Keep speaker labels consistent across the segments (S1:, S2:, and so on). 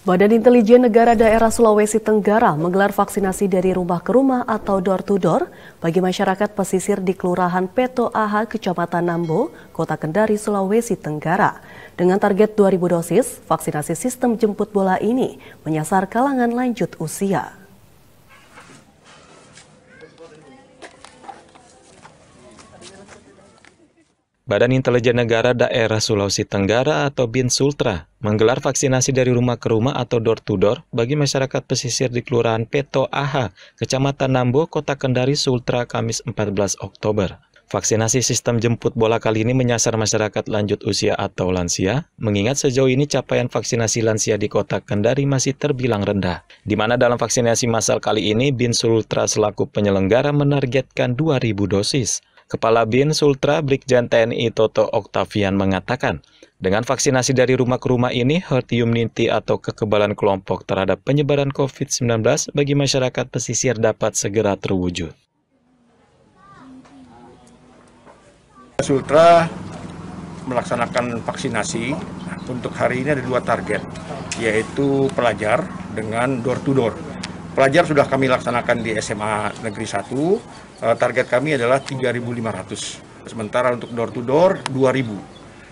S1: Badan Intelijen Negara Daerah Sulawesi Tenggara menggelar vaksinasi dari rumah ke rumah atau door to door bagi masyarakat pesisir di Kelurahan Peto Aha, Kecamatan Nambo, Kota Kendari, Sulawesi Tenggara. Dengan target 2000 dosis, vaksinasi sistem jemput bola ini menyasar kalangan lanjut usia.
S2: Badan Intelijen Negara Daerah Sulawesi Tenggara atau BIN Sultra menggelar vaksinasi dari rumah ke rumah atau door to door bagi masyarakat pesisir di Kelurahan Peto Aha, Kecamatan Nambo, Kota Kendari, Sultra, Kamis 14 Oktober. Vaksinasi sistem jemput bola kali ini menyasar masyarakat lanjut usia atau lansia, mengingat sejauh ini capaian vaksinasi lansia di kota Kendari masih terbilang rendah. Di mana dalam vaksinasi massal kali ini, BIN Sultra selaku penyelenggara menargetkan 2.000 dosis. Kepala BIN Sultra Brigjen TNI Toto Oktavian mengatakan, dengan vaksinasi dari rumah ke rumah ini, herd immunity atau kekebalan kelompok terhadap penyebaran COVID-19 bagi masyarakat pesisir dapat segera terwujud.
S3: Sultra melaksanakan vaksinasi untuk hari ini ada dua target, yaitu pelajar dengan door-to-door. -door. Pelajar sudah kami laksanakan di SMA Negeri 1. Eh, target kami adalah 3.500. Sementara untuk door to door 2.000.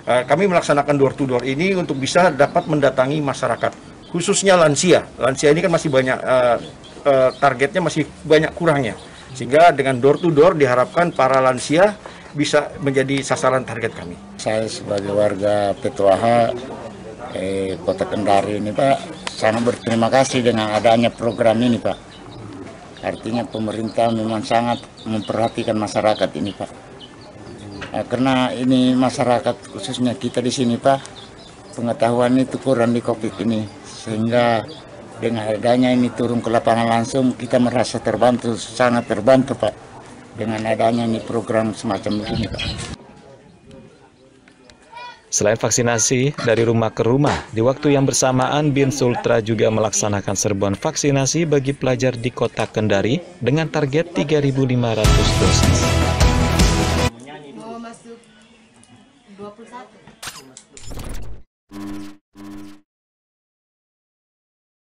S3: Eh, kami melaksanakan door to door ini untuk bisa dapat mendatangi masyarakat, khususnya lansia. Lansia ini kan masih banyak eh, targetnya masih banyak kurangnya. Sehingga dengan door to door diharapkan para lansia bisa menjadi sasaran target kami.
S4: Saya sebagai warga petroha eh, Kota Kendari ini Pak sangat berterima kasih dengan adanya program ini Pak. Artinya pemerintah memang sangat memperhatikan masyarakat ini Pak. eh, karena ini masyarakat khususnya kita di sini Pak pengetahuan itu kurang di COVID ini sehingga dengan adanya ini turun ke lapangan langsung kita merasa terbantu sangat terbantu Pak dengan adanya ini program semacam ini Pak.
S2: Selain vaksinasi dari rumah ke rumah, di waktu yang bersamaan BIN Sultra juga melaksanakan serbuan vaksinasi bagi pelajar di kota Kendari dengan target 3.500 dosis.
S1: Mau masuk 21.